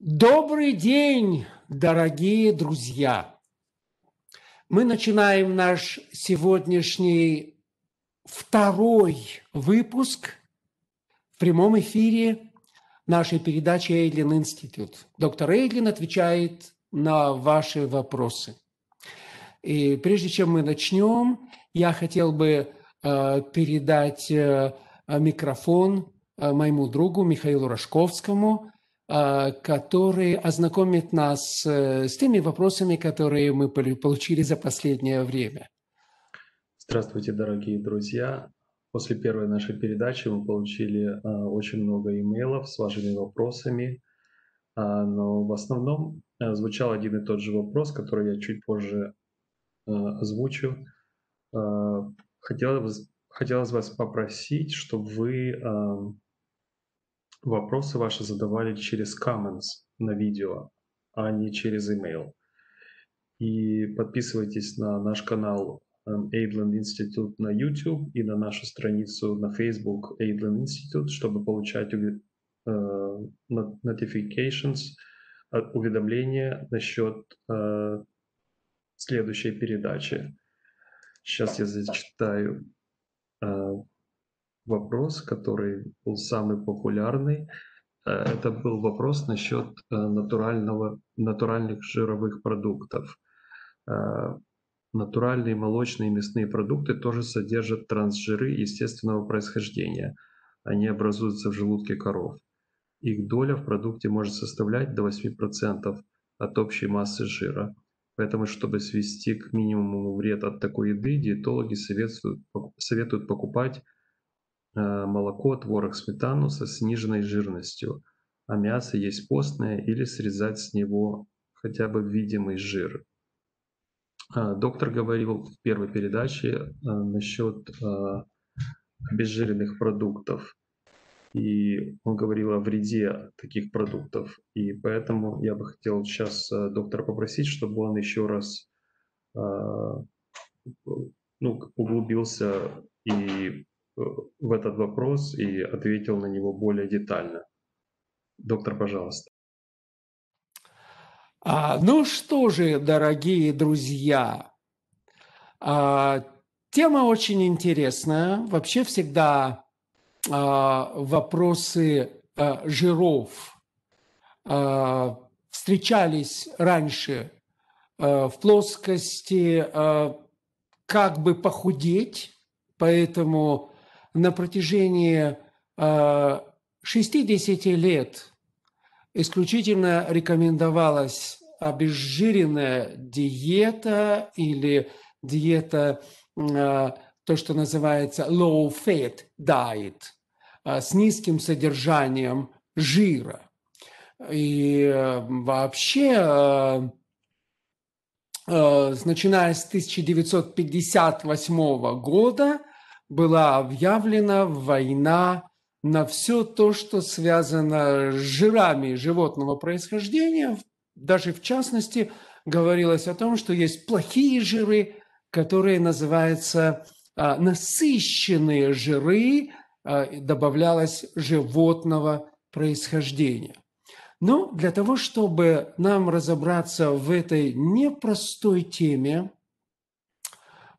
Добрый день, дорогие друзья! Мы начинаем наш сегодняшний второй выпуск в прямом эфире нашей передачи Эйдлин Институт. Доктор Эйдлин отвечает на ваши вопросы. И прежде чем мы начнем, я хотел бы э, передать э, микрофон э, моему другу Михаилу Рожковскому – а, который ознакомит нас э, с теми вопросами, которые мы получили за последнее время. Здравствуйте, дорогие друзья. После первой нашей передачи мы получили а, очень много имейлов с вашими вопросами, а, но в основном э, звучал один и тот же вопрос, который я чуть позже озвучу. Хотелось, хотелось вас попросить, чтобы вы Вопросы ваши задавали через comments на видео, а не через email. И подписывайтесь на наш канал эм, Aidland Institute на YouTube и на нашу страницу на Facebook Aidland Institute, чтобы получать э, notifications, э, уведомления насчет э, следующей передачи. Сейчас я зачитаю вопрос, который был самый популярный. Э, это был вопрос насчет э, натурального, натуральных жировых продуктов. Э, натуральные молочные и мясные продукты тоже содержат трансжиры естественного происхождения. Они образуются в желудке коров. Их доля в продукте может составлять до 8% от общей массы жира. Поэтому, чтобы свести к минимуму вред от такой еды, диетологи советуют, советуют покупать Э, молоко, творог, сметану со сниженной жирностью, а мясо есть постное или срезать с него хотя бы видимый жир. Э, доктор говорил в первой передаче э, насчет обезжиренных продуктов. И он говорил о вреде таких продуктов. И поэтому я бы хотел сейчас доктора попросить, чтобы он еще раз ну, углубился и Э, в этот вопрос и ответил на него более детально. Доктор, пожалуйста. А, ну что же, дорогие друзья, а, тема очень интересная. Вообще всегда а, вопросы а, жиров а, встречались раньше а, в плоскости, а, как бы похудеть, поэтому на протяжении 60 а, лет исключительно рекомендовалась обезжиренная диета или диета, а, то, что называется low-fat diet, а, с низким содержанием жира. И вообще, начиная с 1958 года, была объявлена война на все то, что связано с жирами животного происхождения. Даже в частности говорилось о том, что есть плохие жиры, которые называются а, насыщенные жиры, а, добавлялось животного происхождения. Но для того, чтобы нам разобраться в этой непростой теме,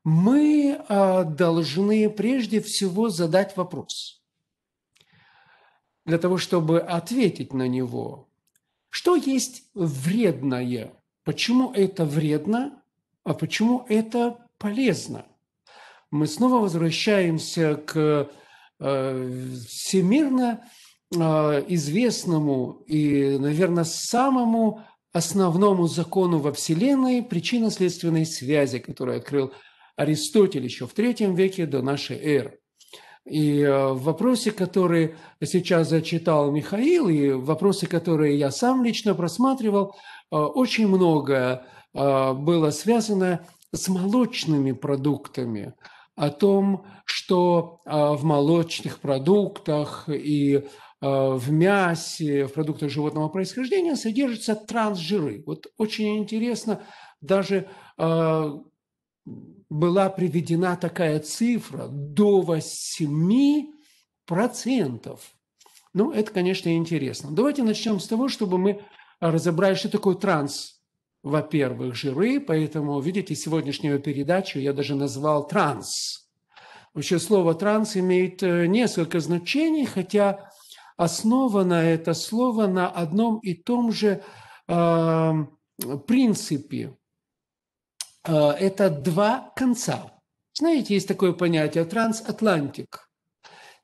мы а, должны прежде всего задать вопрос. Для того, чтобы ответить на него, что есть вредное, почему это вредно, а почему это полезно. Мы снова возвращаемся к э, всемирно а, известному и, наверное, самому основному закону во Вселенной причинно-следственной связи, который открыл Аристотель еще в третьем веке до нашей эры. И э, вопросы, которые сейчас зачитал Михаил, и вопросы, которые я сам лично просматривал, э, очень многое э, было связано с молочными продуктами, о том, что в молочных продуктах и в мясе, в продуктах животного происхождения содержатся трансжиры. Вот очень интересно даже была приведена такая цифра до 8 процентов. Ну, это, конечно, интересно. Давайте начнем с того, чтобы мы разобрали, что такое транс. Во-первых, жиры, поэтому, видите, сегодняшнюю передачу я даже назвал транс. Вообще слово транс имеет э, несколько значений, хотя основано это слово на одном и том же э, принципе. Э, это два конца. Знаете, есть такое понятие трансатлантик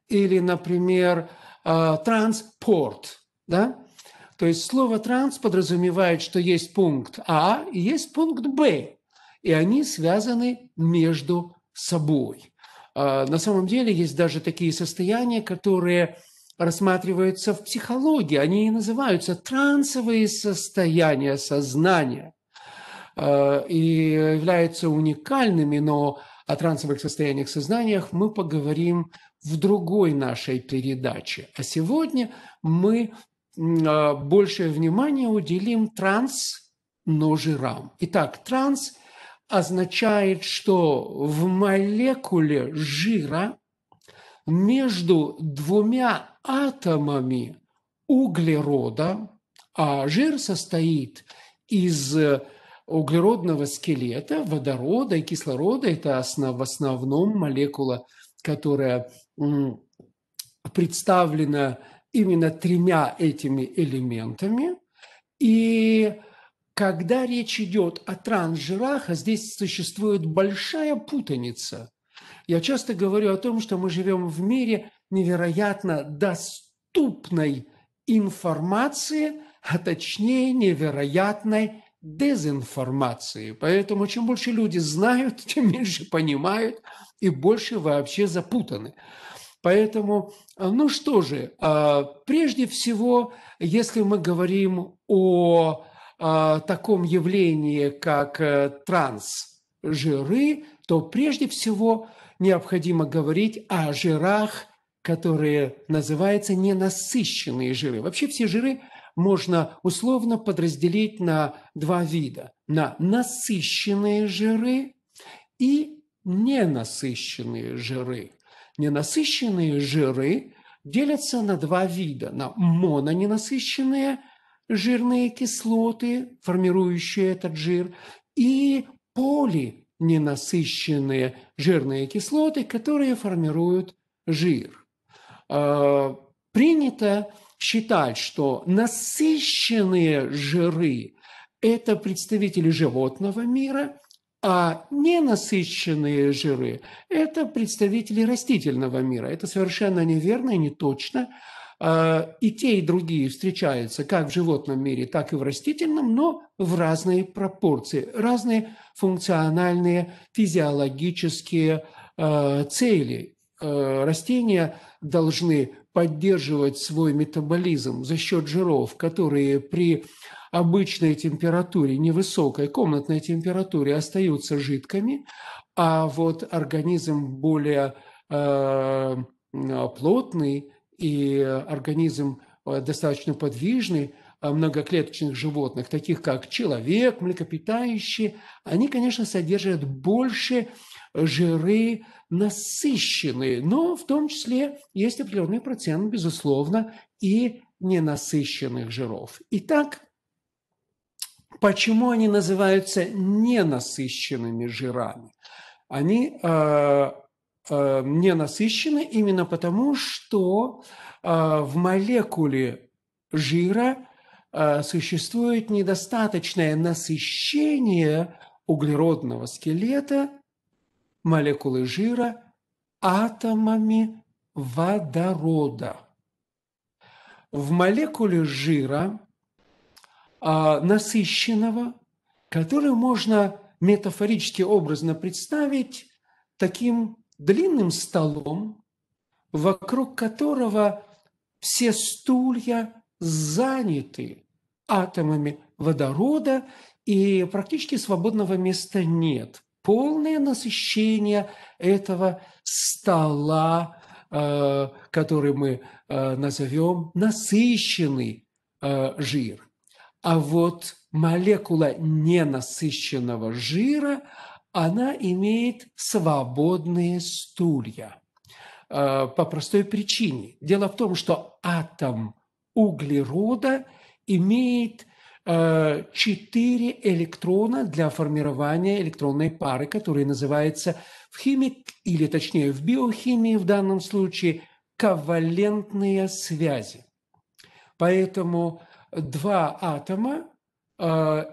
или, например, э, транспорт. Да? То есть слово «транс» подразумевает, что есть пункт А и есть пункт Б, и они связаны между собой. Э, на самом деле есть даже такие состояния, которые рассматриваются в психологии. Они и называются трансовые состояния сознания. Э, и являются уникальными, но о трансовых состояниях сознаниях мы поговорим в другой нашей передаче. А сегодня мы э, большее внимание уделим транс, но жирам. Итак, транс означает, что в молекуле жира между двумя атомами углерода, а жир состоит из углеродного скелета, водорода и кислорода. Это основ, в основном молекула, которая представлена именно тремя этими элементами. И когда речь идет о трансжирах, а здесь существует большая путаница. Я часто говорю о том, что мы живем в мире невероятно доступной информации, а точнее невероятной дезинформации. Поэтому чем больше люди знают, тем меньше понимают и больше вообще запутаны. Поэтому, а, ну что же, а, прежде всего, если мы говорим о а, таком явлении, как э, трансжиры, то прежде всего необходимо говорить о жирах, которые называются ненасыщенные жиры. Вообще все жиры – можно условно подразделить на два вида. На насыщенные жиры и ненасыщенные жиры. Ненасыщенные жиры делятся на два вида. На мононенасыщенные жирные кислоты, формирующие этот жир, и полиненасыщенные жирные кислоты, которые формируют жир. А, принято считать, что насыщенные жиры – это представители животного мира, а ненасыщенные жиры – это представители растительного мира. Это совершенно неверно и неточно. А, и те, и другие встречаются как в животном мире, так и в растительном, но в разные пропорции, разные функциональные, физиологические а, цели. А, растения должны поддерживать свой метаболизм за счет жиров, которые при обычной температуре, невысокой комнатной температуре остаются жидкими, а вот организм более э, плотный и организм э, достаточно подвижный а многоклеточных животных, таких как человек, млекопитающие, они, конечно, содержат больше жиры насыщенные, но в том числе есть определенный процент, безусловно, и ненасыщенных жиров. Итак, почему они называются ненасыщенными жирами? Они э, э, ненасыщены именно потому, что э, в молекуле жира э, существует недостаточное насыщение углеродного скелета молекулы жира атомами водорода. В молекуле жира а, насыщенного, который можно метафорически образно представить таким длинным столом, вокруг которого все стулья заняты атомами водорода, и практически свободного места нет полное насыщение этого стола, э, который мы э, назовем насыщенный э, жир. А вот молекула ненасыщенного жира, она имеет свободные стулья по простой причине. Дело в том, что атом углерода имеет Э, четыре электрона для формирования электронной пары, которая называется в химик, или точнее в биохимии в данном случае, ковалентные связи. Поэтому два атома э,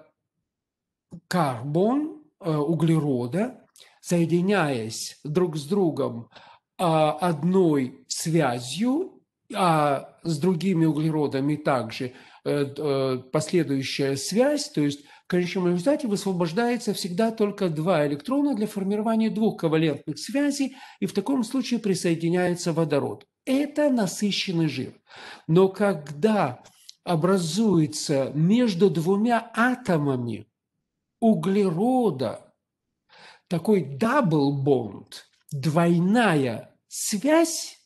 карбон, э, углерода, соединяясь друг с другом одной связью, а с другими углеродами также – Э, э, последующая связь, то есть в конечном результате высвобождается всегда только два электрона для формирования двух ковалентных связей, и в таком случае присоединяется водород. Это насыщенный жир. Но когда образуется между двумя атомами углерода такой дабл-бонд, двойная связь,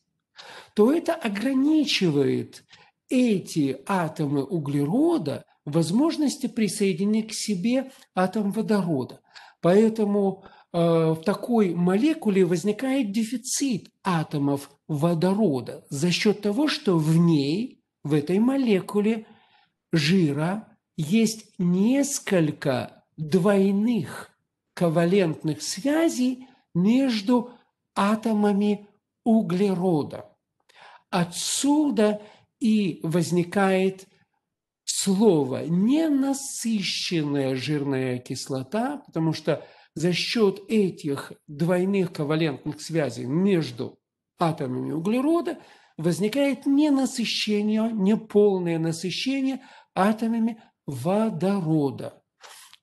то это ограничивает эти атомы углерода возможности присоединить к себе атом водорода. Поэтому э, в такой молекуле возникает дефицит атомов водорода за счет того, что в ней, в этой молекуле жира есть несколько двойных ковалентных связей между атомами углерода. Отсюда – и возникает слово ненасыщенная жирная кислота, потому что за счет этих двойных ковалентных связей между атомами углерода возникает ненасыщение, неполное насыщение атомами водорода.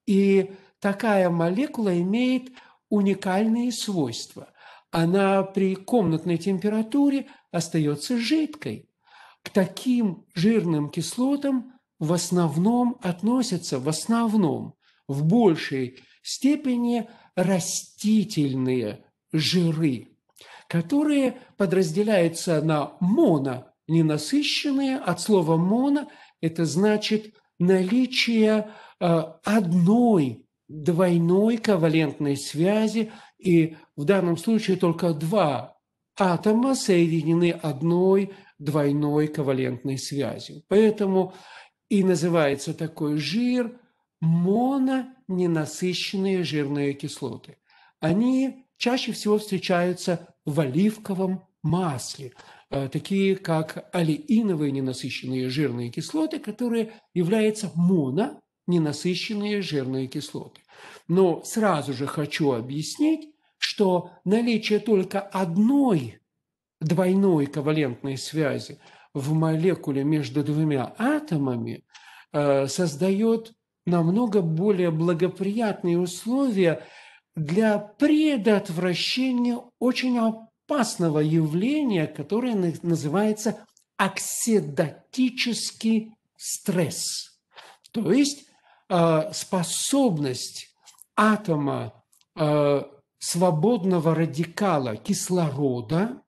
И такая молекула имеет уникальные свойства. Она при комнатной температуре остается жидкой, к таким жирным кислотам в основном относятся, в основном, в большей степени растительные жиры, которые подразделяются на моно, ненасыщенные, от слова моно – это значит наличие э, одной двойной ковалентной связи, и в данном случае только два атома соединены одной двойной ковалентной связью. Поэтому и называется такой жир мононенасыщенные жирные кислоты. Они чаще всего встречаются в оливковом масле, э, такие как олеиновые ненасыщенные жирные кислоты, которые являются моно ненасыщенные жирные кислоты. Но сразу же хочу объяснить, что наличие только одной двойной ковалентной связи в молекуле между двумя атомами э, создает намного более благоприятные условия для предотвращения очень опасного явления, которое называется оксидатический стресс. То есть э, способность атома э, свободного радикала кислорода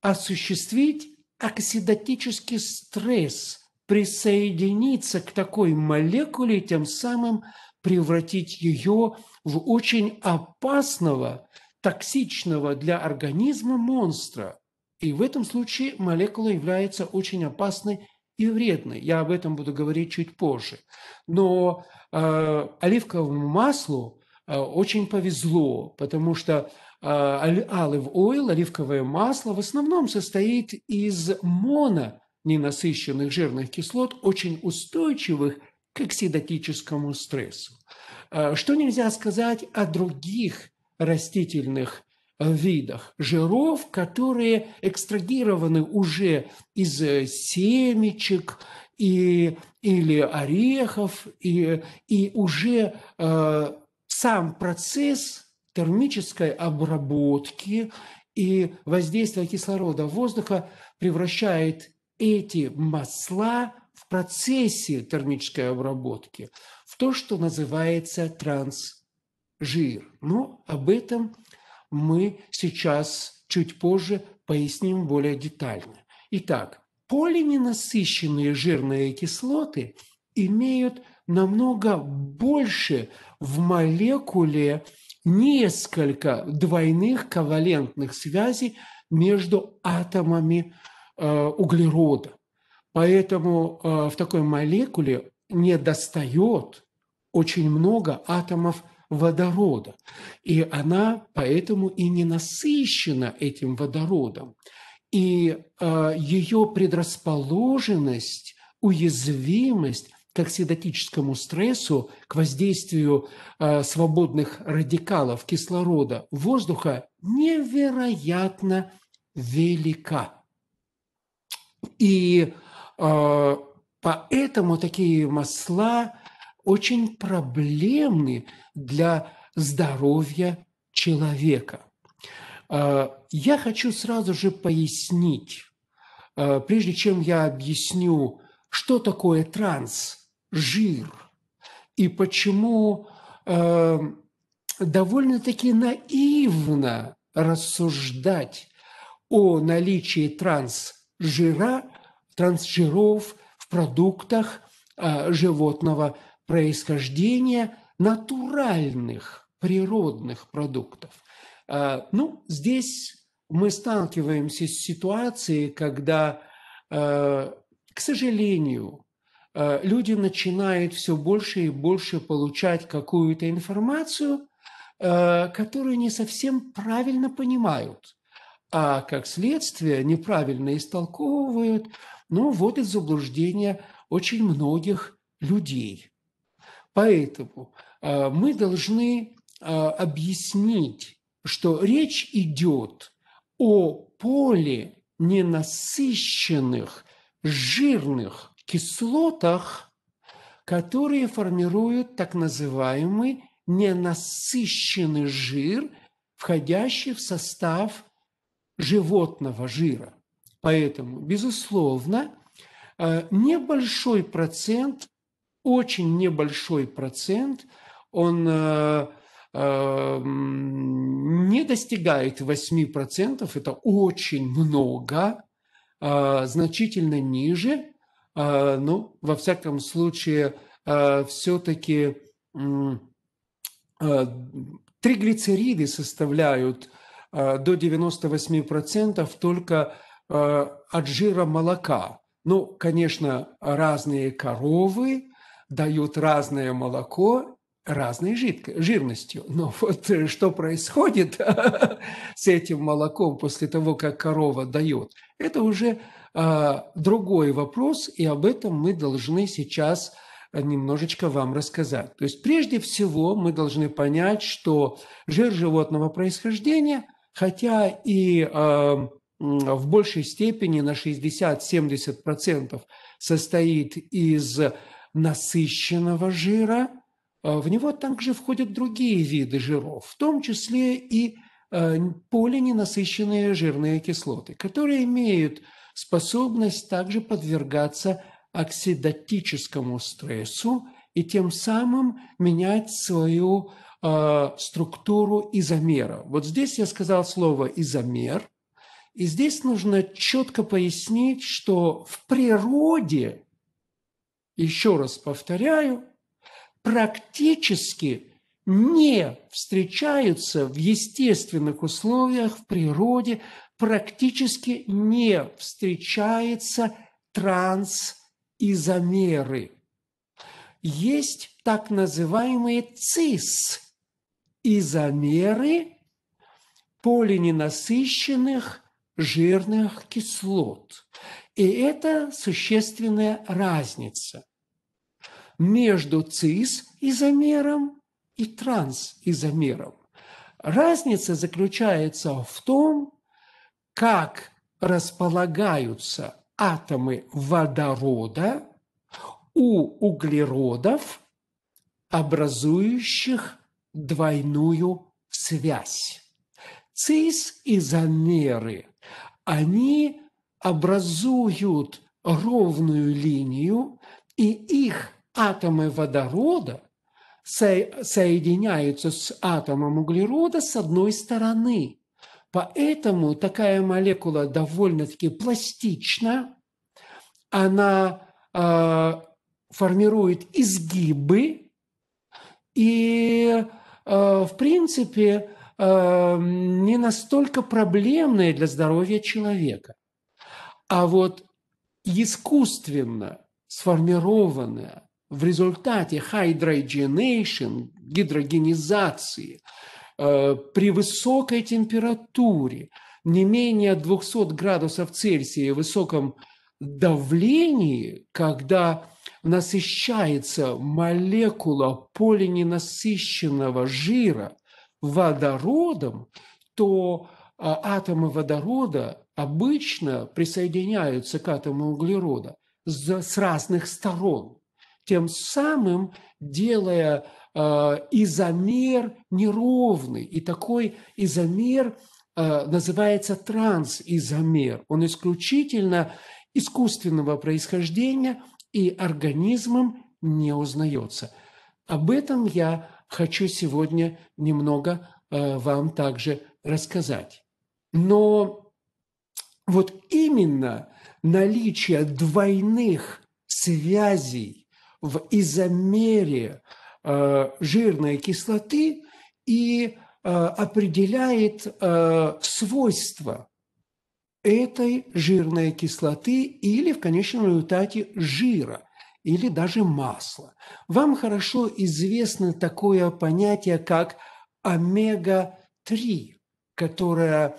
осуществить оксидатический стресс, присоединиться к такой молекуле, и тем самым превратить ее в очень опасного, токсичного для организма монстра. И в этом случае молекула является очень опасной и вредной. Я об этом буду говорить чуть позже. Но э, оливковому маслу Э, очень повезло, потому что э, алив ойл, оливковое масло, в основном состоит из моно ненасыщенных жирных кислот, очень устойчивых к оксидотическому стрессу. Э, что нельзя сказать о других растительных видах жиров, которые экстрагированы уже из семечек и, или орехов, и, и уже э, сам процесс термической обработки и воздействия кислорода воздуха превращает эти масла в процессе термической обработки в то, что называется трансжир. Но об этом мы сейчас чуть позже поясним более детально. Итак, полиненасыщенные жирные кислоты имеют намного больше в молекуле несколько двойных ковалентных связей между атомами э, углерода. Поэтому э, в такой молекуле не достает очень много атомов водорода. И она поэтому и не насыщена этим водородом. И э, ее предрасположенность, уязвимость к оксидотическому стрессу, к воздействию э, свободных радикалов кислорода воздуха невероятно велика. И э, поэтому такие масла очень проблемны для здоровья человека. Э, я хочу сразу же пояснить, прежде чем я объясню, что такое транс – жир и почему э, довольно-таки наивно рассуждать о наличии трансжира, трансжиров в продуктах э, животного происхождения, натуральных природных продуктов. Э, ну, здесь мы сталкиваемся с ситуацией, когда, э, к сожалению, Э, люди начинают все больше и больше получать какую-то информацию, э, которую не совсем правильно понимают, а как следствие неправильно истолковывают, ну, вот в заблуждение очень многих людей. Поэтому э, мы должны объяснить, что речь идет о поле ненасыщенных, жирных кислотах, которые формируют так называемый ненасыщенный жир, входящий в состав животного жира. Поэтому, безусловно, э, небольшой процент, очень небольшой процент, он э, э, не достигает 8%, это очень много, значительно ниже, а, ну, во всяком случае, а, все-таки а, триглицериды составляют до 98% только от жира молока. Ну, конечно, разные коровы дают разное молоко разной жирностью. Но вот э, что происходит с этим молоком после того, как корова дает, это уже а, другой вопрос, и об этом мы должны сейчас э, немножечко вам рассказать. То есть прежде всего мы должны понять, что жир животного происхождения, хотя и э, в большей степени на 60-70% состоит из насыщенного жира, а в него также входят другие виды жиров, в том числе и э, полиненасыщенные жирные кислоты, которые имеют способность также подвергаться оксидатическому стрессу и тем самым менять свою э, структуру изомера. Вот здесь я сказал слово изомер, и здесь нужно четко пояснить, что в природе, еще раз повторяю, практически не встречаются в естественных условиях в природе практически не встречается трансизомеры. Есть так называемые цис-изомеры полиненасыщенных жирных кислот. И это существенная разница между цис-изомером и транс-изомером. Разница заключается в том, как располагаются атомы водорода у углеродов, образующих двойную связь. Цис-изомеры, и они образуют ровную линию, и их атомы водорода со соединяются с атомом углерода с одной стороны – Поэтому такая молекула довольно-таки пластична, она э, формирует изгибы, и, э, в принципе, э, не настолько проблемная для здоровья человека. А вот искусственно сформированная в результате hydrogenation, гидрогенизации – Э, при высокой температуре, не менее 200 градусов Цельсия и высоком давлении, когда насыщается молекула полиненасыщенного жира водородом, то э, атомы водорода обычно присоединяются к атому углерода с разных сторон, тем самым делая Э, изомер неровный, и такой изомер э, называется трансизомер. Он исключительно искусственного происхождения и организмом не узнается. Об этом я хочу сегодня немного э, вам также рассказать. Но вот именно наличие двойных связей в изомере – Э, жирной кислоты и э, определяет э, свойства этой жирной кислоты или в конечном результате жира или даже масла. Вам хорошо известно такое понятие, как омега-3, которое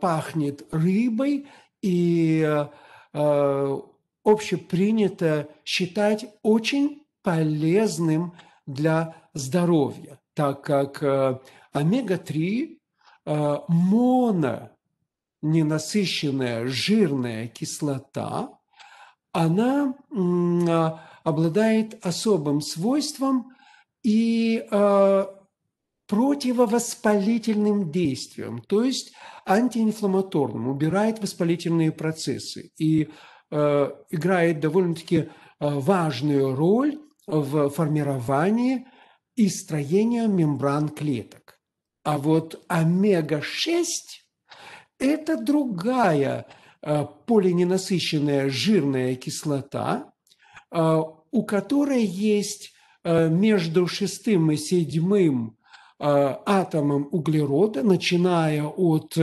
пахнет рыбой и общепринято считать очень полезным для здоровья, так как э, омега-3 э, моно ненасыщенная жирная кислота, она а, обладает особым свойством и э, противовоспалительным действием, то есть антиинфламаторным, убирает воспалительные процессы и играет довольно-таки важную роль в формировании и строении мембран клеток. А вот омега-6 – это другая э, полиненасыщенная жирная кислота, э, у которой есть э, между шестым и седьмым атомом углерода, начиная от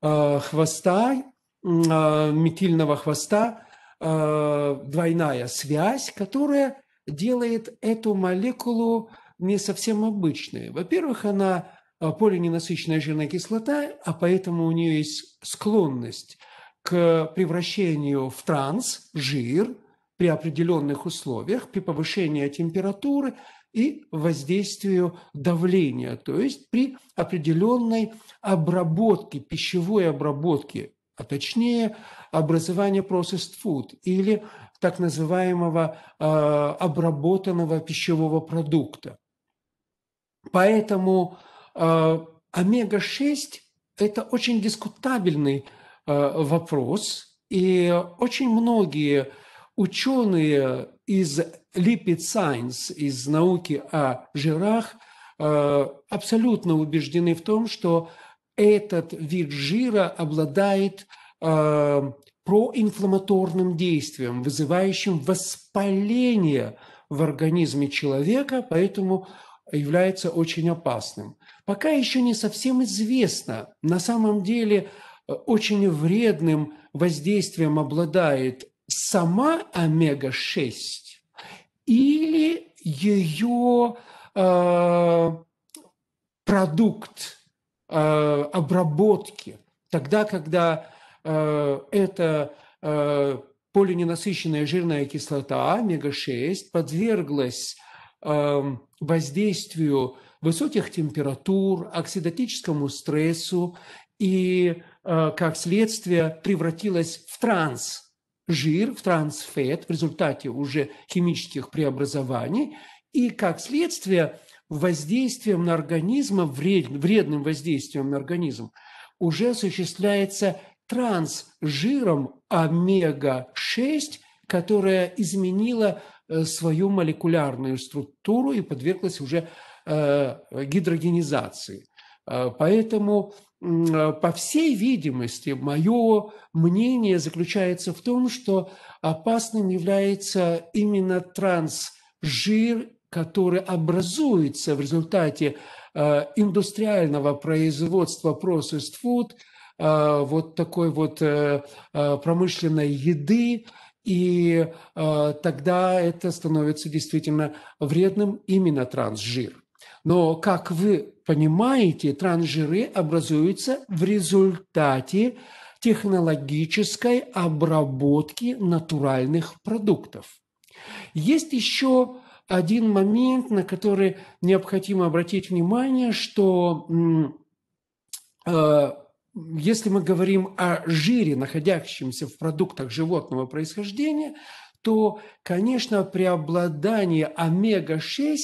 хвоста, метильного хвоста, двойная связь, которая делает эту молекулу не совсем обычной. Во-первых, она а, полиненасыщенная жирная кислота, а поэтому у нее есть склонность к превращению в транс, жир, при определенных условиях, при повышении температуры и воздействию давления, то есть при определенной обработке, пищевой обработке, а точнее образование processed food или так называемого э, обработанного пищевого продукта. Поэтому э, омега-6 – это очень дискутабельный э, вопрос, и очень многие ученые из lipid science, из науки о жирах, э, абсолютно убеждены в том, что этот вид жира обладает э, проинфламматорным действием, вызывающим воспаление в организме человека, поэтому является очень опасным. Пока еще не совсем известно, на самом деле э, очень вредным воздействием обладает сама омега-6 или ее э, продукт э, обработки. Тогда, когда Э, это э, полиненасыщенная жирная кислота омега-6 подверглась эм, воздействию высоких температур, оксидатическому стрессу и, э, как следствие, превратилась в транс жир, в трансфет в результате уже химических преобразований и, как следствие, воздействием на организм, вредным воздействием на организм, уже осуществляется трансжиром омега-6, которая изменила э, свою молекулярную структуру и подверглась уже э, гидрогенизации. Э, поэтому, по всей видимости, мое мнение заключается в том, что опасным является именно трансжир, который образуется в результате индустриального производства processed food – Э, вот такой вот э, э, промышленной еды, и тогда это становится действительно вредным именно трансжир. Но, как вы понимаете, трансжиры образуются в результате технологической обработки натуральных продуктов. Есть еще один момент, на который необходимо обратить внимание, что если мы говорим о жире, находящемся в продуктах животного происхождения, то, конечно, преобладание омега-6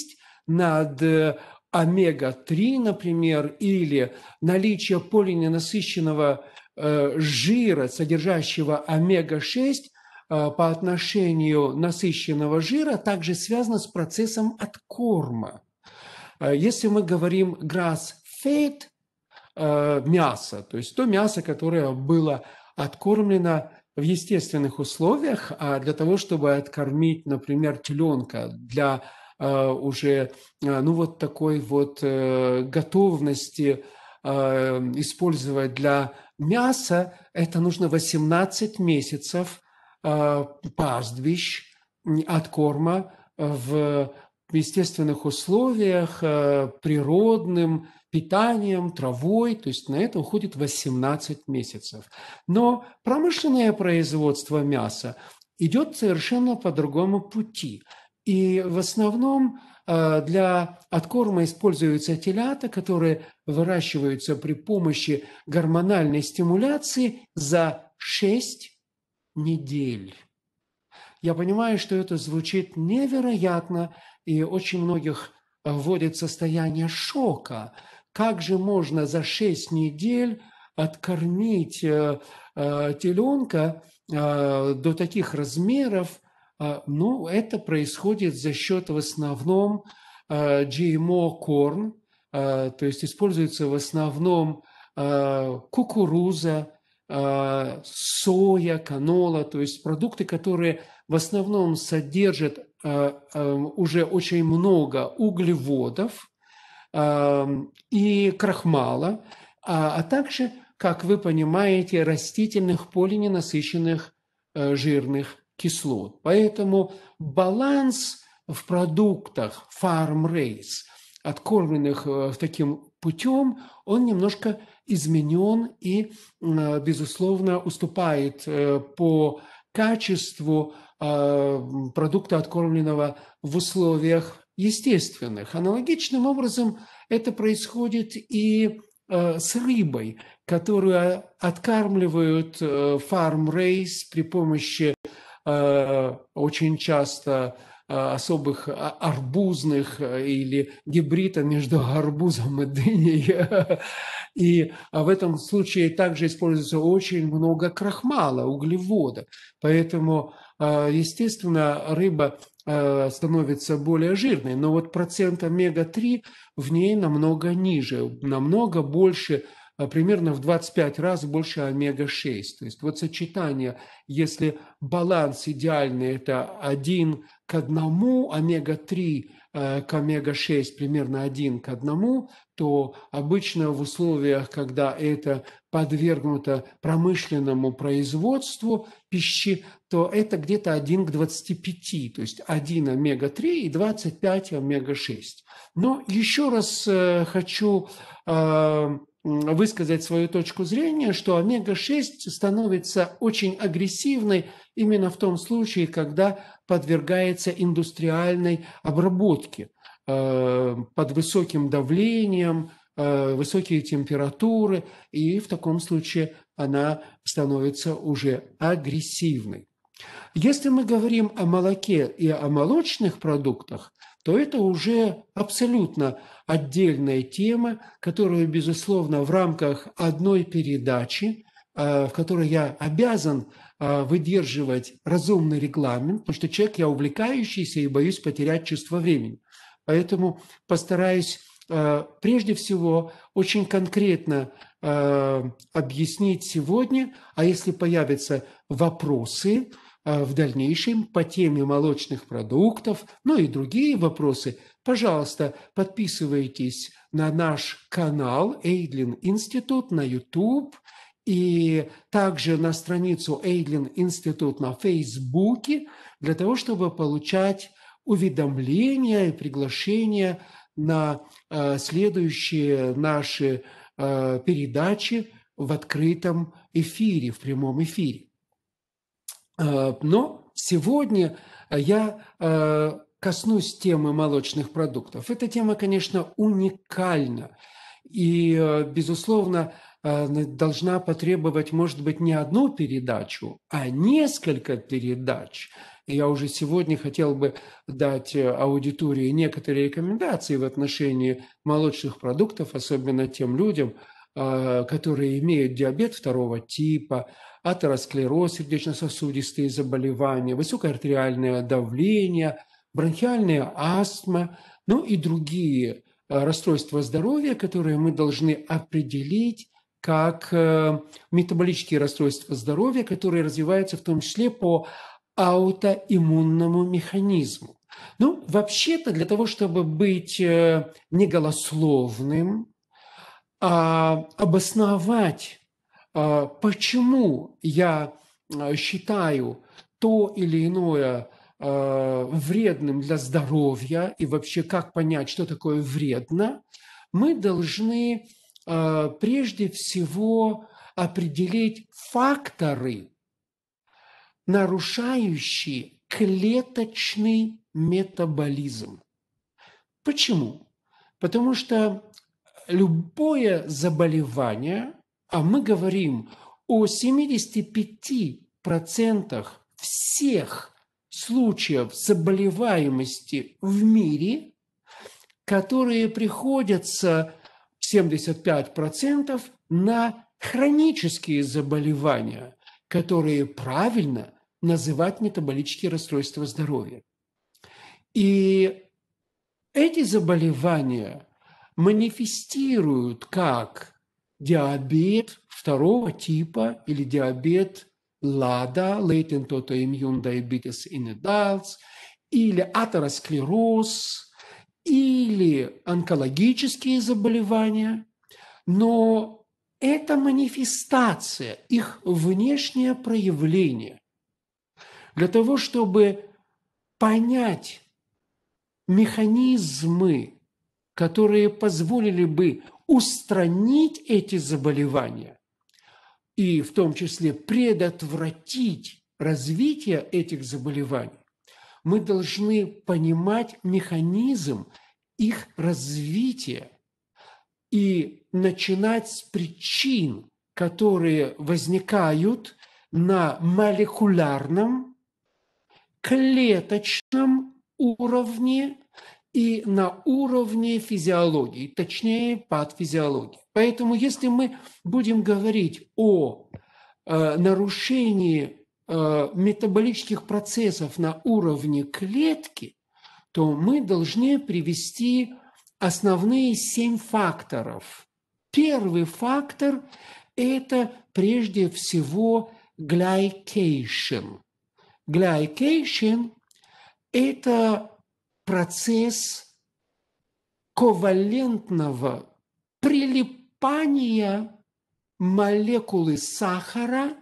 над э, омега-3, например, или наличие полиненасыщенного э, жира, содержащего омега-6, э, по отношению насыщенного жира также связано с процессом откорма. Если мы говорим grass-fed, Э, мясо, то есть то мясо, которое было откормлено в естественных условиях, а для того, чтобы откормить, например, теленка для э, уже, э, ну, вот такой вот готовности использовать для мяса, это нужно 18 месяцев пастбищ от корма в естественных условиях, природным, питанием, травой, то есть на это уходит 18 месяцев. Но промышленное производство мяса идет совершенно по другому пути. И в основном э, для откорма используются телята, которые выращиваются при помощи гормональной стимуляции за 6 недель. Я понимаю, что это звучит невероятно, и очень многих э, вводит состояние шока, как же можно за 6 недель откормить э, э, теленка э, до таких размеров? А, ну, это происходит за счет в основном GMO-корн, эм то есть используется в основном кукуруза, соя, канола, то есть продукты, которые в основном содержат уже очень много углеводов, и крахмала, а, а также, как вы понимаете, растительных полиненасыщенных э, жирных кислот. Поэтому баланс в продуктах фарм-рейс, откормленных э, таким путем, он немножко изменен и, безусловно, уступает э, по качеству а, продукта, откормленного в условиях естественных. Аналогичным образом это происходит и э, с рыбой, которую откармливают э, фарм-рейс при помощи э, очень часто особых арбузных или гибрида между арбузом и дыней. И а в этом случае также используется очень много крахмала, углевода. Поэтому, естественно, рыба Э, становится более жирной, но вот процент омега-3 в ней намного ниже, намного больше, э, примерно в 25 раз больше омега-6. То есть вот сочетание, если баланс идеальный, это 1 к 1, омега-3 э, к омега-6 примерно 1 к 1, то обычно в условиях, когда это подвергнуто промышленному производству пищи, то это где-то 1 к 25, то есть 1 омега-3 и 25 омега-6. Но еще раз э, хочу э, высказать свою точку зрения, что омега-6 становится очень агрессивной именно в том случае, когда подвергается индустриальной обработке э, под высоким давлением – Э, высокие температуры, и в таком случае она становится уже агрессивной. Если мы говорим о молоке и о молочных продуктах, то это уже абсолютно отдельная тема, которую, безусловно, в рамках одной передачи, э, в которой я обязан э, выдерживать разумный регламент, потому что человек я увлекающийся и боюсь потерять чувство времени. Поэтому постараюсь Э, прежде всего очень конкретно э, объяснить сегодня, а если появятся вопросы э, в дальнейшем по теме молочных продуктов, ну и другие вопросы, пожалуйста, подписывайтесь на наш канал Эйдлин Институт на YouTube и также на страницу Эйдлин Институт на Фейсбуке для того, чтобы получать уведомления и приглашения на э, следующие наши э, передачи в открытом эфире, в прямом эфире. Э, но сегодня я коснусь темы молочных продуктов. Эта тема, конечно, уникальна и, безусловно, должна потребовать, может быть, не одну передачу, а несколько передач – я уже сегодня хотел бы дать э, аудитории некоторые рекомендации в отношении молочных продуктов, особенно тем людям, а, которые имеют диабет второго типа, атеросклероз, сердечно-сосудистые заболевания, высокое артериальное давление, бронхиальная астма, ну и другие э, расстройства здоровья, которые мы должны определить как э, метаболические расстройства здоровья, которые развиваются в том числе по аутоиммунному механизму. Ну, вообще-то для того, чтобы быть э, неголословным, а обосновать, а, почему я э, считаю то или иное э, вредным для здоровья и вообще как понять, что такое вредно, мы должны прежде всего определить факторы, нарушающие клеточный метаболизм. Почему? Потому что любое заболевание, а мы говорим о 75% всех случаев заболеваемости в мире, которые приходятся 75% на хронические заболевания – которые правильно называть метаболические расстройства здоровья. И эти заболевания манифестируют как диабет второго типа или диабет ЛАДА, latent autoimmune diabetes in adults, или атеросклероз, или онкологические заболевания. Но это манифестация, их внешнее проявление. Для того, чтобы понять механизмы, которые позволили бы устранить эти заболевания и в том числе предотвратить развитие этих заболеваний, мы должны понимать механизм их развития и начинать с причин, которые возникают на молекулярном, клеточном уровне и на уровне физиологии, точнее патофизиологии. Поэтому если мы будем говорить о э, нарушении э, метаболических процессов на уровне клетки, то мы должны привести основные семь факторов. Первый фактор – это прежде всего glycation. Glycation – это процесс ковалентного прилипания молекулы сахара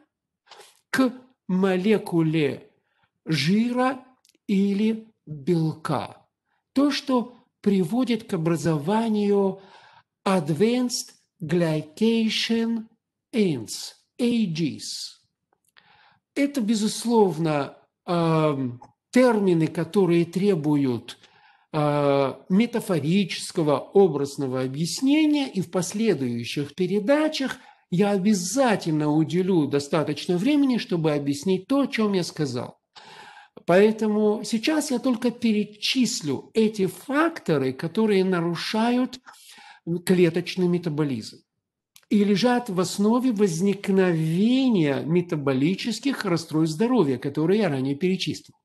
к молекуле жира или белка. То, что приводит к образованию Advanced Glycation Ends, AGs. Это, безусловно, э, термины, которые требуют э, метафорического образного объяснения, и в последующих передачах я обязательно уделю достаточно времени, чтобы объяснить то, о чем я сказал. Поэтому сейчас я только перечислю эти факторы, которые нарушают клеточный метаболизм и лежат в основе возникновения метаболических расстройств здоровья, которые я ранее перечислил.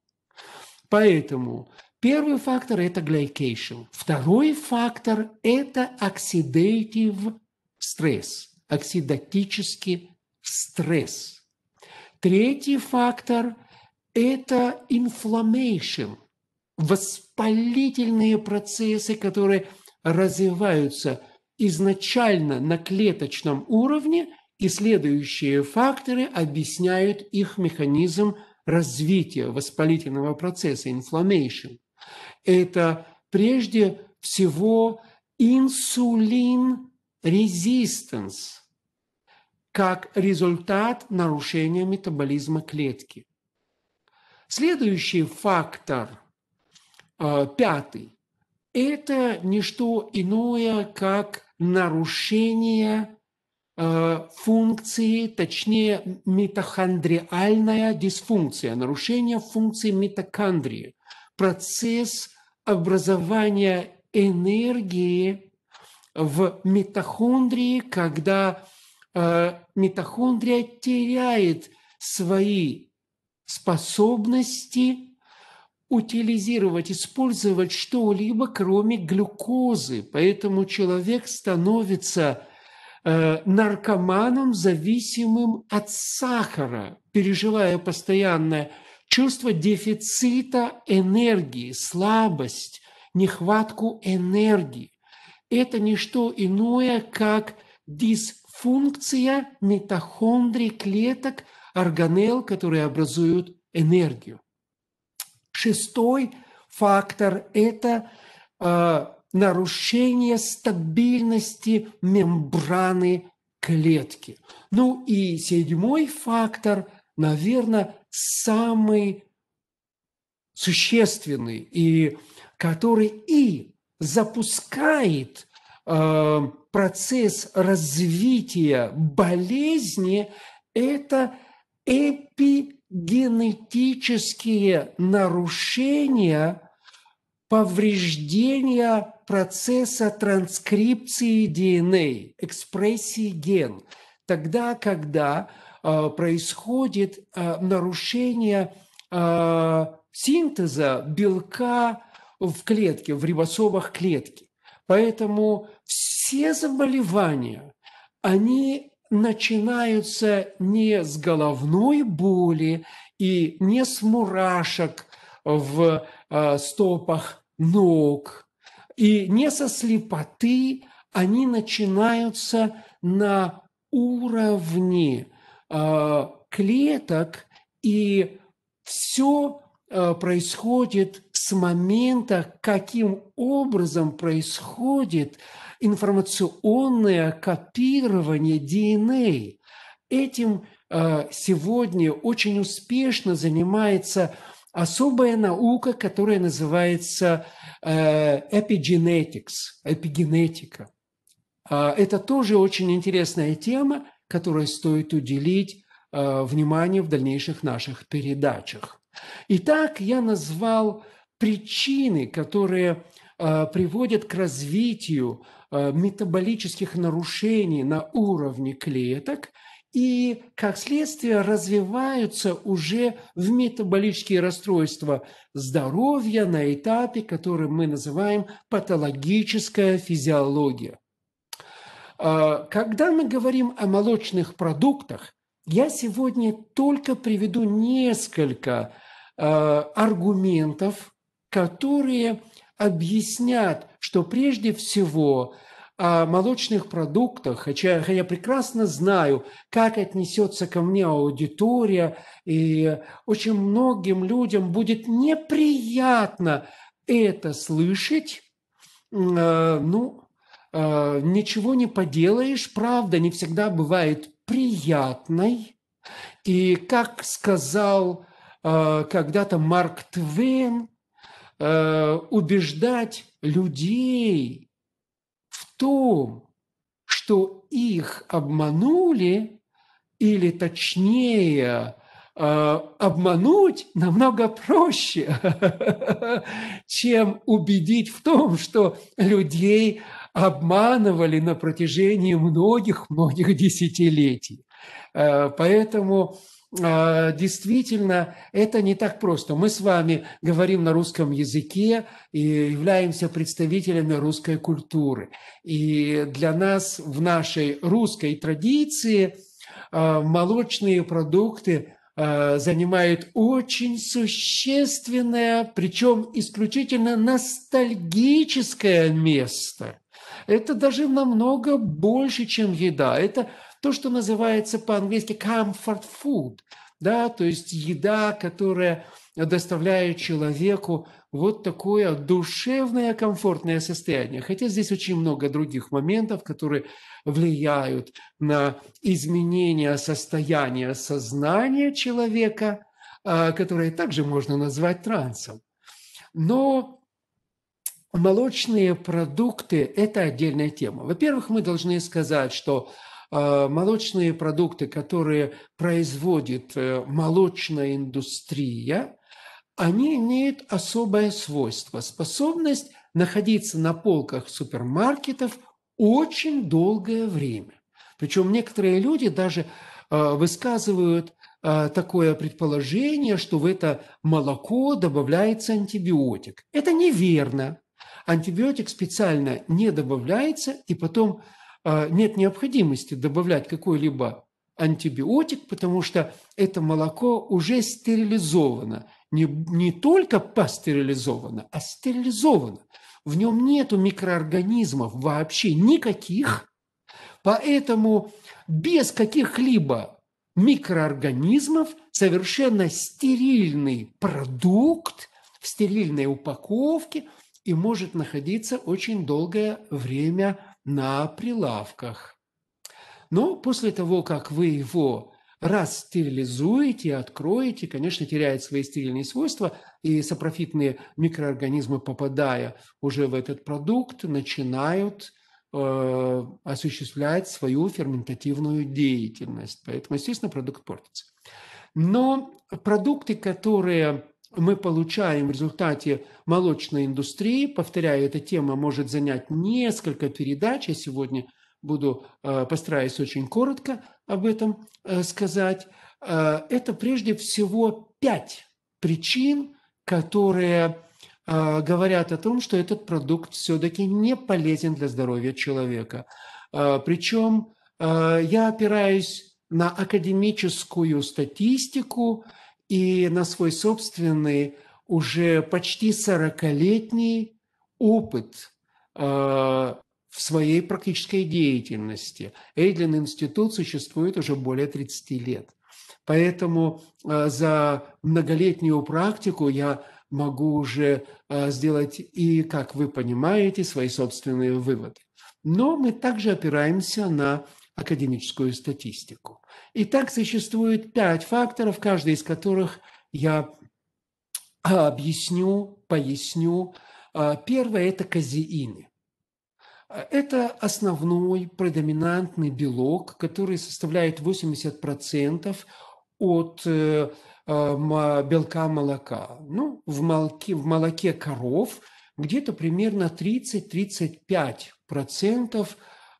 Поэтому первый фактор – это глайкейшн. Второй фактор – это оксидатив стресс, оксидатический стресс. Третий фактор это inflammation, воспалительные процессы, которые развиваются изначально на клеточном уровне, и следующие факторы объясняют их механизм развития воспалительного процесса, inflammation. Это прежде всего инсулин резистанс как результат нарушения метаболизма клетки – Следующий фактор, э, пятый, это не что иное, как нарушение э, функции, точнее митохондриальная дисфункция, нарушение функции митохондрии, процесс образования энергии в митохондрии, когда э, митохондрия теряет свои способности утилизировать, использовать что-либо, кроме глюкозы. Поэтому человек становится э, наркоманом, зависимым от сахара, переживая постоянное чувство дефицита энергии, слабость, нехватку энергии. Это не что иное, как дисфункция митохондрий клеток – органелл, которые образуют энергию. Шестой фактор – это э, нарушение стабильности мембраны клетки. Ну и седьмой фактор, наверное, самый существенный и который и запускает э, процесс развития болезни, это эпигенетические нарушения, повреждения процесса транскрипции ДНК, экспрессии ген, тогда, когда э, происходит э, нарушение э, синтеза белка в клетке, в рибосомах клетки. Поэтому все заболевания, они начинаются не с головной боли и не с мурашек в э, стопах ног и не со слепоты, они начинаются на уровне э, клеток, и все э, происходит с момента, каким образом происходит информационное копирование ДНК Этим э, сегодня очень успешно занимается особая наука, которая называется э, эпигенетикс, эпигенетика. А, это тоже очень интересная тема, которой стоит уделить э, внимание в дальнейших наших передачах. Итак, я назвал причины, которые э, приводят к развитию э, метаболических нарушений на уровне клеток и, как следствие, развиваются уже в метаболические расстройства здоровья на этапе, который мы называем патологическая физиология. Э, когда мы говорим о молочных продуктах, я сегодня только приведу несколько аргументов – которые объяснят, что прежде всего о а, молочных продуктах, хотя я прекрасно знаю, как отнесется ко мне аудитория, и очень многим людям будет неприятно это слышать, а, ну, а, ничего не поделаешь, правда не всегда бывает приятной. И как сказал когда-то Марк Твен, Э, убеждать людей в том, что их обманули, или точнее, э, обмануть намного проще, чем убедить в том, что людей обманывали на протяжении многих-многих десятилетий. Э, поэтому а, действительно, это не так просто. Мы с вами говорим на русском языке и являемся представителями русской культуры. И для нас в нашей русской традиции а, молочные продукты а, занимают очень существенное, причем исключительно ностальгическое место – это даже намного больше, чем еда. Это то, что называется по-английски comfort food, да, то есть еда, которая доставляет человеку вот такое душевное комфортное состояние. Хотя здесь очень много других моментов, которые влияют на изменение состояния сознания человека, а, которое также можно назвать трансом. Но молочные продукты – это отдельная тема. Во-первых, мы должны сказать, что Э, молочные продукты, которые производит э, молочная индустрия, они имеют особое свойство – способность находиться на полках супермаркетов очень долгое время. Причем некоторые люди даже э, высказывают такое предположение, что в это молоко добавляется антибиотик. Это неверно. Антибиотик специально не добавляется, и потом а, нет необходимости добавлять какой-либо антибиотик, потому что это молоко уже стерилизовано. Не, не только пастерилизовано, а стерилизовано. В нем нет микроорганизмов вообще никаких, поэтому без каких-либо микроорганизмов совершенно стерильный продукт в стерильной упаковке и может находиться очень долгое время на прилавках. Но после того, как вы его расстерилизуете, откроете, конечно, теряет свои стерильные свойства, и сапрофитные микроорганизмы, попадая уже в этот продукт, начинают э, осуществлять свою ферментативную деятельность. Поэтому, естественно, продукт портится. Но продукты, которые мы получаем в результате молочной индустрии, повторяю, эта тема может занять несколько передач, я сегодня буду, э, постараюсь очень коротко об этом э, сказать, э, это прежде всего пять причин, которые говорят о том, что этот продукт все-таки не полезен для здоровья человека. Причем я опираюсь на академическую статистику – и на свой собственный уже почти 40-летний опыт э, в своей практической деятельности. Эйдлин институт существует уже более 30 лет. Поэтому э, за многолетнюю практику я могу уже э, сделать и, как вы понимаете, свои собственные выводы. Но мы также опираемся на академическую статистику. Итак, существует пять факторов, каждый из которых я а, объясню, поясню. А, первое – это казеины. А, это основной предоминантный белок, который составляет 80% от э, белка молока. Ну, в молоке, в молоке коров где-то примерно 30-35%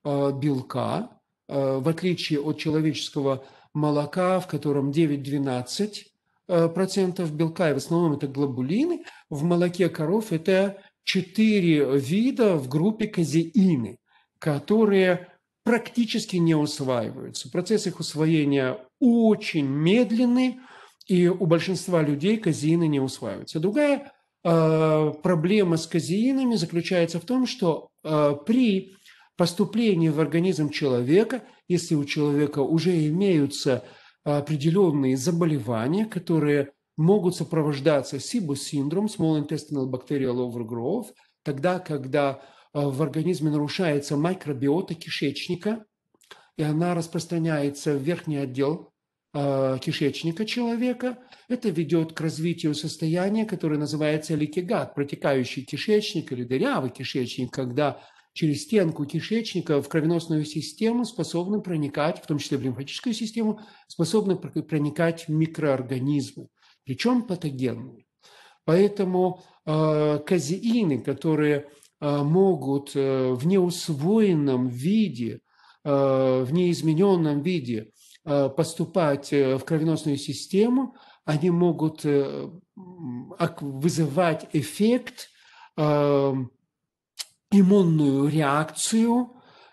белка, Э, в отличие от человеческого молока, в котором 9-12% э, белка, и в основном это глобулины, в молоке коров это 4 вида в группе казеины, которые практически не усваиваются. Процесс их усвоения очень медленный, и у большинства людей казеины не усваиваются. Другая э, проблема с казеинами заключается в том, что э, при поступление в организм человека, если у человека уже имеются определенные заболевания, которые могут сопровождаться сибус-синдром, small intestinal bacterial overgrowth, тогда, когда э, в организме нарушается микробиота кишечника, и она распространяется в верхний отдел э, кишечника человека. Это ведет к развитию состояния, которое называется ликигат, протекающий кишечник или дырявый кишечник, когда через стенку кишечника в кровеносную систему способны проникать, в том числе в лимфатическую систему, способны проникать микроорганизмы, причем патогенные. Поэтому э, казеины, которые э, могут э, в неусвоенном виде, э, в неизмененном виде э, поступать э, в кровеносную систему, они могут э, вызывать эффект э, иммунную реакцию,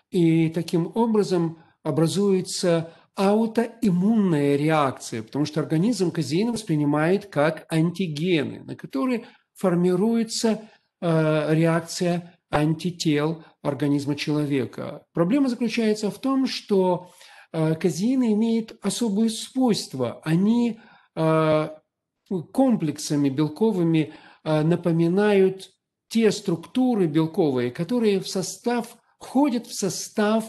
и таким образом образуется аутоиммунная реакция, потому что организм казеин воспринимает как антигены, на которые формируется э, реакция антител организма человека. Проблема заключается в том, что э, казеины имеют особые свойства. Они э, ну, комплексами белковыми э, напоминают те структуры белковые, которые в состав, входят в состав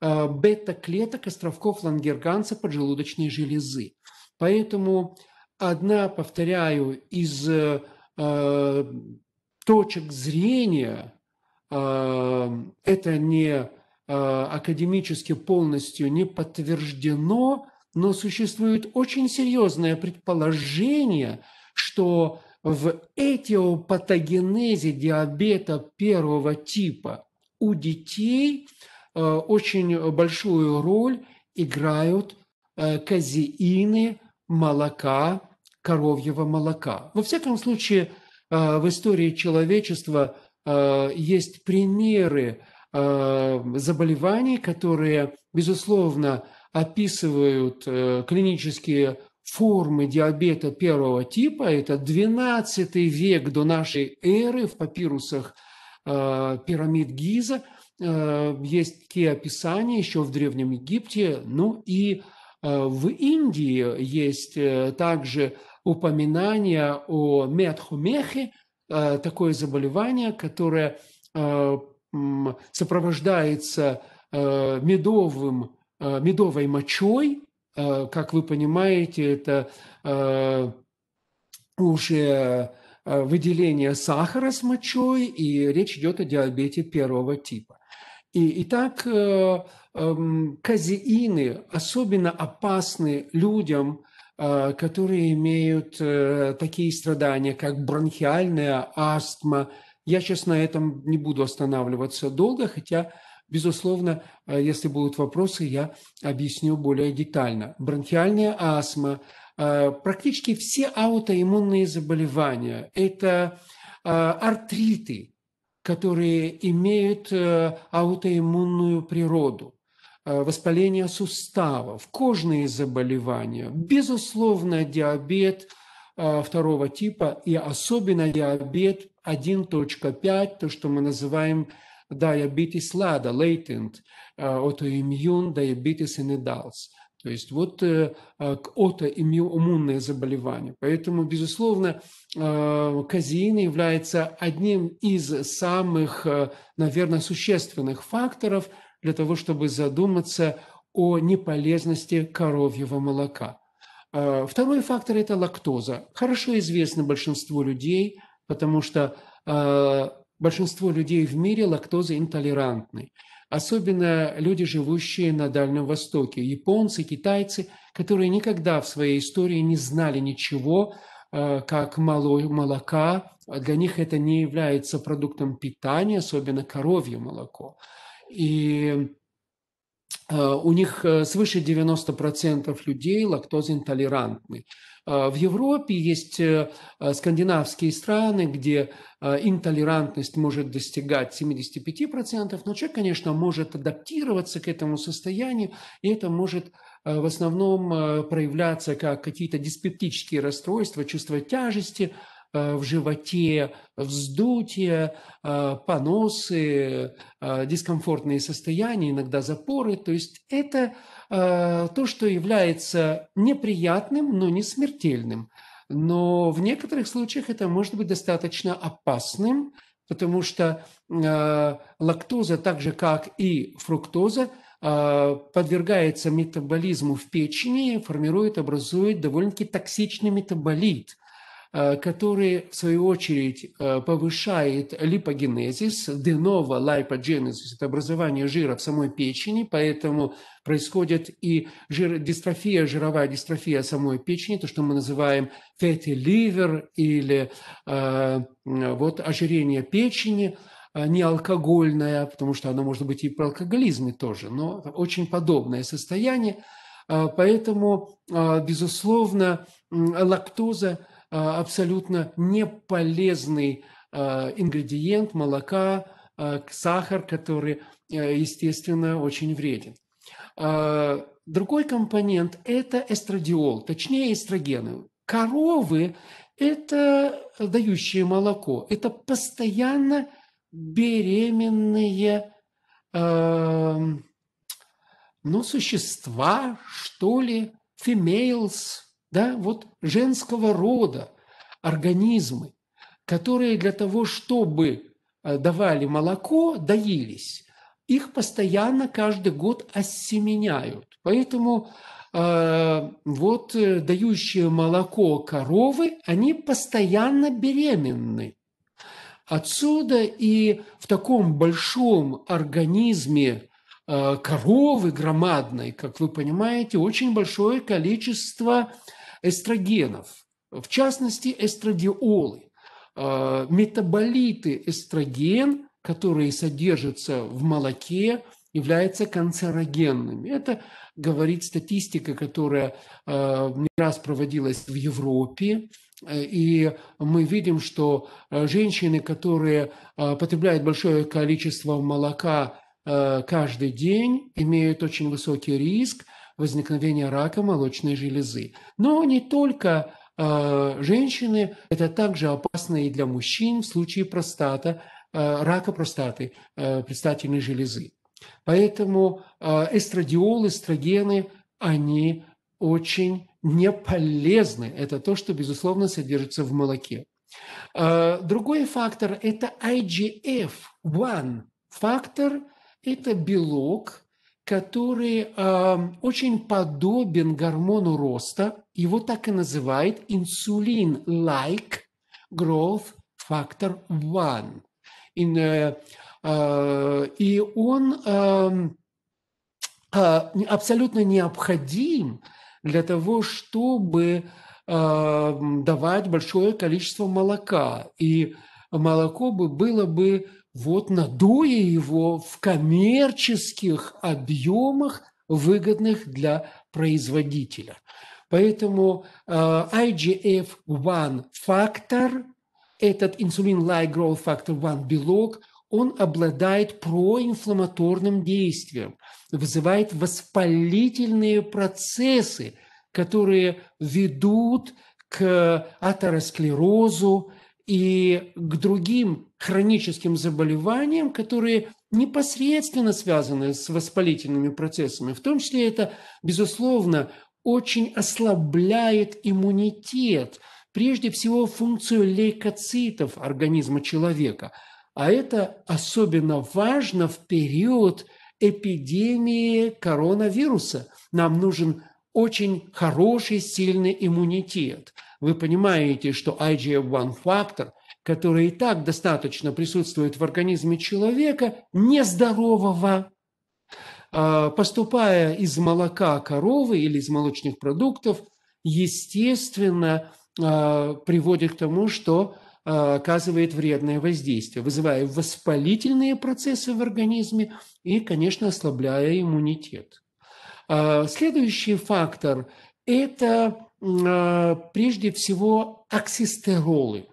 э, бета-клеток островков лангерганца поджелудочной железы. Поэтому одна, повторяю, из э, э, точек зрения, э, это не э, академически полностью не подтверждено, но существует очень серьезное предположение, что в этиопатогенезе диабета первого типа у детей э, очень большую роль играют э, казеины молока, коровьего молока. Во всяком случае, э, в истории человечества есть примеры заболеваний, которые, безусловно, описывают клинические формы диабета первого типа, это 12 век до нашей эры в папирусах э, пирамид Гиза, э, есть такие описания еще в Древнем Египте, ну и э, в Индии есть э, также упоминание о медхумехе, э, такое заболевание, которое э, сопровождается э, медовым, э, медовой мочой, Э, как вы понимаете, это э, уже э, выделение сахара с мочой, и речь идет о диабете первого типа. И, и так эм, казеины особенно опасны людям, которые имеют такие страдания, как бронхиальная астма. Я сейчас на этом не буду останавливаться долго, хотя Безусловно, э, если будут вопросы, я объясню более детально. Бронхиальная астма, э, практически все аутоиммунные заболевания – это э, артриты, которые имеют аутоиммунную природу воспаление суставов, кожные заболевания, безусловно, диабет второго типа и особенно диабет 1.5, то, что мы называем диабетис лада, latent, autoimmune diabetes in adults. То есть вот э, э к отоиммунные заболевания. Поэтому, безусловно, э, казеин является одним из самых, э, наверное, существенных факторов для того, чтобы задуматься о неполезности коровьего молока. Э, второй фактор – это лактоза. Хорошо известно большинству людей, потому что большинство людей в мире лактозы интолерантны. Особенно люди, живущие на Дальнем Востоке. Японцы, китайцы, которые никогда в своей истории не знали ничего, э, как молока. Для них это не является продуктом питания, особенно коровье молоко. И Э, у них э, свыше 90% людей лактозоинтолерантны. Э, в Европе есть скандинавские страны, где интолерантность может достигать 75%, но человек, конечно, может адаптироваться к этому состоянию, и это может в основном проявляться как какие-то диспептические расстройства, чувство тяжести – Э, в животе, вздутие, э, поносы, э, дискомфортные состояния, иногда запоры. То есть это то, что является неприятным, но не смертельным. Но в некоторых случаях это может быть достаточно опасным, потому что лактоза, так же как и фруктоза, подвергается метаболизму в печени, формирует, образует довольно-таки токсичный метаболит – Э, который, в свою очередь, э, повышает липогенезис, денова липогенезис – это образование жира в самой печени, поэтому происходит и жир, дистрофия, жировая дистрофия самой печени, то, что мы называем fatty liver или э, вот ожирение печени, не алкогольное, потому что оно может быть и про алкоголизме тоже, но очень подобное состояние. Поэтому, безусловно, лактоза – Э, абсолютно неполезный э, ингредиент молока, э, сахар, который, естественно, очень вреден. Другой компонент – это эстрадиол, точнее эстрогены. Коровы – это дающие молоко, это постоянно беременные ну, существа, что ли, females – да, вот женского рода организмы, которые для того, чтобы э, давали молоко, доились. Их постоянно каждый год осеменяют. Поэтому э, вот э, дающие молоко коровы, они постоянно беременны. Отсюда и в таком большом организме э, коровы громадной, как вы понимаете, очень большое количество э, эстрогенов, в частности эстрадиолы, а, метаболиты эстроген, которые содержатся в молоке, являются канцерогенными. Это говорит статистика, которая а, не раз проводилась в Европе. Э, и мы видим, что э, женщины, которые а, потребляют большое количество молока э, каждый день, имеют очень высокий риск – возникновения рака молочной железы. Но не только э, женщины, это также опасно и для мужчин в случае простата, э, рака простаты, э, предстательной железы. Поэтому эстрадиол, эстрогены, они очень не полезны. Это то, что, безусловно, содержится в молоке. Другой фактор – это IGF-1. Фактор – это белок, который э, очень подобен гормону роста. Его так и называют инсулин-like growth factor 1. In, э, э, и он эм, э, э, абсолютно необходим для того, чтобы эм, давать большое количество молока. И молоко бы было бы вот надуя его в коммерческих объемах, выгодных для производителя. Поэтому э, IGF-1 фактор, этот инсулин-like growth factor 1 белок, он обладает проинфламаторным действием, вызывает воспалительные процессы, которые ведут к атеросклерозу, и к другим хроническим заболеваниям, которые непосредственно связаны с воспалительными процессами. В том числе это, безусловно, очень ослабляет иммунитет, прежде всего функцию лейкоцитов организма человека. А это особенно важно в период эпидемии коронавируса. Нам нужен очень хороший, сильный иммунитет – вы понимаете, что IGF-1 фактор, который и так достаточно присутствует в организме человека, нездорового, а, поступая из молока коровы или из молочных продуктов, естественно, а, приводит к тому, что а, оказывает вредное воздействие, вызывая воспалительные процессы в организме и, конечно, ослабляя иммунитет. Следующий фактор – это Э, прежде всего оксистеролы.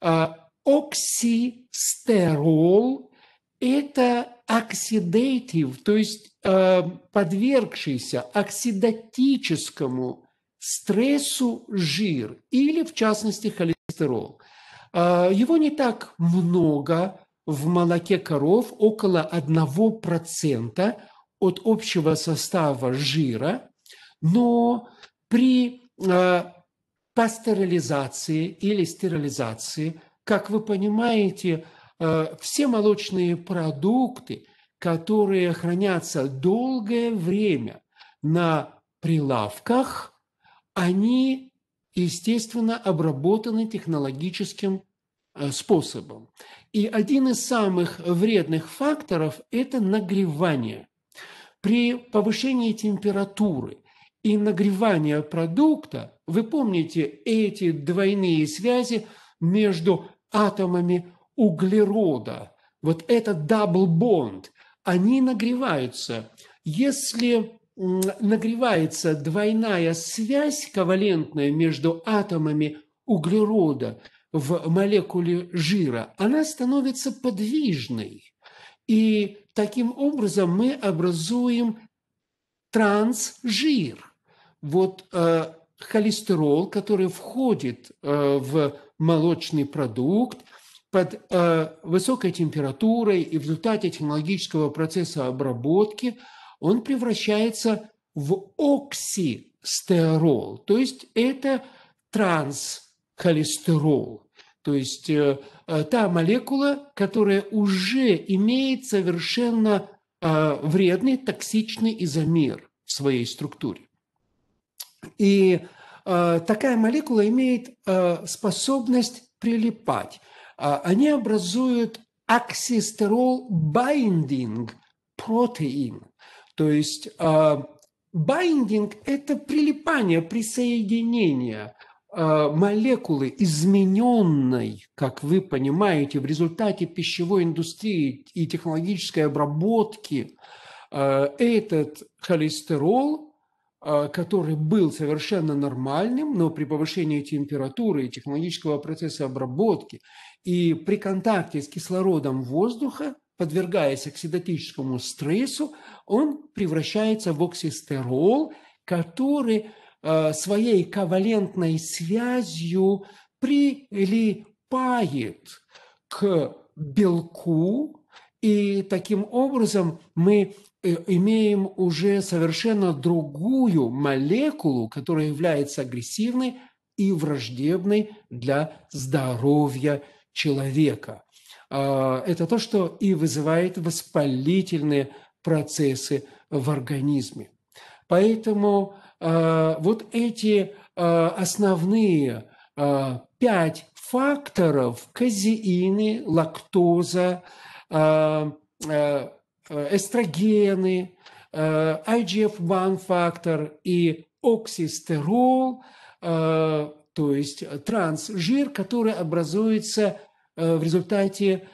Э, оксистерол – это оксидейтив, то есть э, подвергшийся оксидатическому стрессу жир или, в частности, холестерол. Его не так много в молоке коров, около 1% от общего состава жира, но стерилизации или стерилизации, как вы понимаете, э, все молочные продукты, которые хранятся долгое время на прилавках, они, естественно, обработаны технологическим э, способом. И один из самых вредных факторов – это нагревание. При повышении температуры и нагревания продукта, вы помните эти двойные связи между атомами углерода, вот этот double bond. они нагреваются. Если нагревается двойная связь ковалентная между атомами углерода в молекуле жира, она становится подвижной. И таким образом мы образуем трансжир – вот э, холестерол, который входит э, в молочный продукт под э, высокой температурой и в результате технологического процесса обработки, он превращается в оксистерол, то есть это трансхолестерол, то есть э, э та молекула, которая уже имеет совершенно э, вредный токсичный изомер в своей структуре. И э, такая молекула имеет э, способность прилипать. Э, они образуют аксистерол binding протеин. То есть э, это прилипание, присоединение э, молекулы измененной, как вы понимаете, в результате пищевой индустрии и технологической обработки э, этот холестерол а, который был совершенно нормальным, но при повышении температуры и технологического процесса обработки и при контакте с кислородом воздуха, подвергаясь оксидатическому стрессу, он превращается в оксистерол, который а, своей ковалентной связью прилипает к белку, и таким образом мы э, имеем уже совершенно другую молекулу, которая является агрессивной и враждебной для здоровья человека. А, это то, что и вызывает воспалительные процессы в организме. Поэтому а, вот эти а, основные пять факторов – казеины, лактоза, Э, э, эстрогены, э, IGF-1 фактор и оксистерол, то есть трансжир, который образуется в результате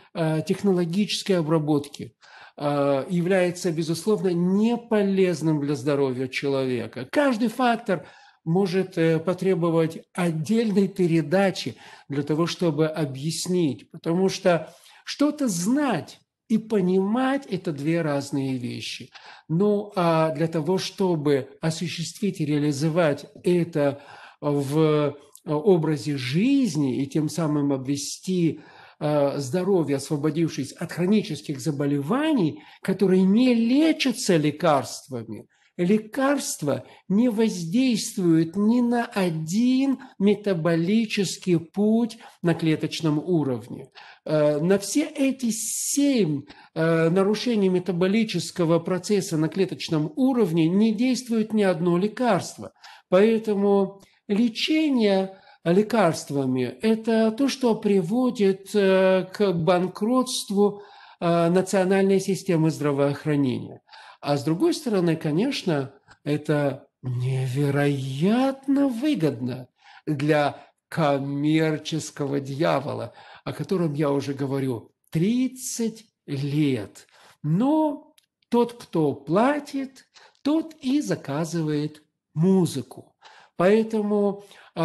технологической обработки является, безусловно, неполезным для здоровья человека. Каждый фактор может потребовать отдельной передачи для того, чтобы объяснить, потому что что-то знать и понимать – это две разные вещи. Ну, а для того, чтобы осуществить и реализовать это а, в а, образе жизни и тем самым обвести а, здоровье, освободившись от хронических заболеваний, которые не лечатся лекарствами – лекарства не воздействуют ни на один метаболический путь на клеточном уровне. Э, на все эти семь э, нарушений метаболического процесса на клеточном уровне не действует ни одно лекарство. Поэтому лечение лекарствами – это то, что приводит э, к банкротству национальной системы здравоохранения. А с другой стороны, конечно, это невероятно выгодно для коммерческого дьявола, о котором я уже говорю 30 лет. Но тот, кто платит, тот и заказывает музыку. Поэтому э,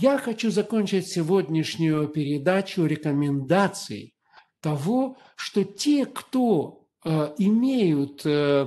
я хочу закончить сегодняшнюю передачу рекомендацией того, что те, кто Э, имеют э,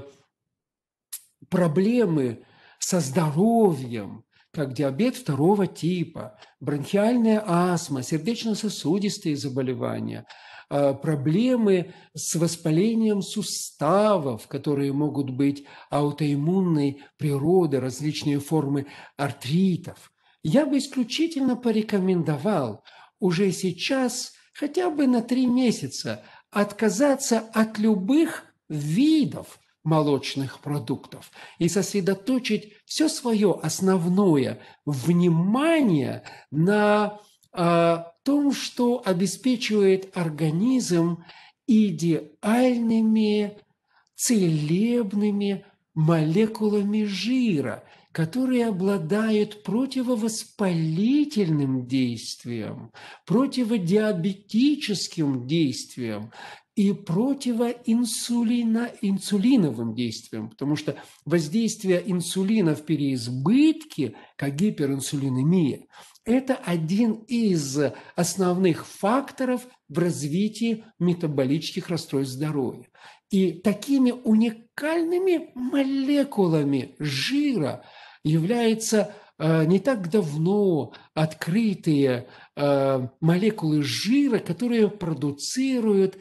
проблемы со здоровьем, как диабет второго типа, бронхиальная астма, сердечно-сосудистые заболевания, э, проблемы с воспалением суставов, которые могут быть аутоиммунной природы, различные формы артритов. Я бы исключительно порекомендовал уже сейчас хотя бы на три месяца отказаться от любых видов молочных продуктов и сосредоточить все свое основное внимание на э, том, что обеспечивает организм идеальными целебными молекулами жира – которые обладают противовоспалительным действием, противодиабетическим действием и противоинсулиновым действием, потому что воздействие инсулина в переизбытке, как гиперинсулинемия, это один из основных факторов в развитии метаболических расстройств здоровья. И такими уникальными молекулами жира – является э, не так давно открытые э, молекулы жира, которые продуцируют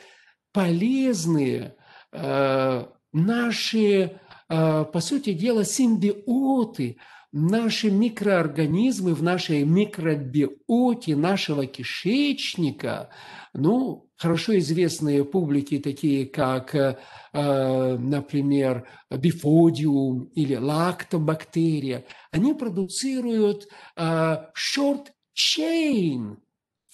полезные э, наши, по сути дела, симбиоты, наши микроорганизмы в нашей микробиоте нашего кишечника, ну, хорошо известные публики, такие как, э, э, например, бифодиум или лактобактерия, они продуцируют э, short chain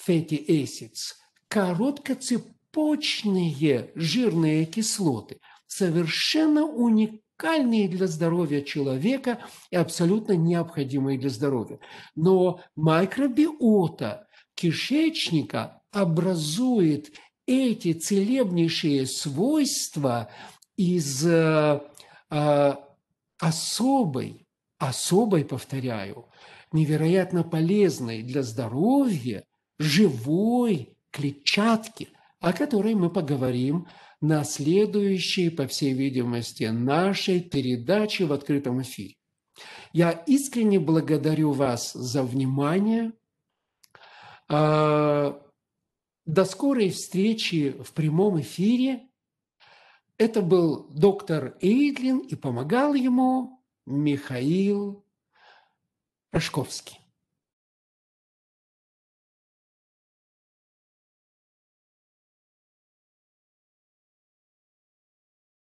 fatty acids, короткоцепочные жирные кислоты, совершенно уникальные для здоровья человека и абсолютно необходимые для здоровья. Но микробиота кишечника образует эти целебнейшие свойства из э, э, особой, особой, повторяю, невероятно полезной для здоровья живой клетчатки, о которой мы поговорим на следующей, по всей видимости, нашей передаче в открытом эфире. Я искренне благодарю вас за внимание. А, до скорой встречи в прямом эфире. Это был доктор Эйдлин и помогал ему Михаил Рожковский.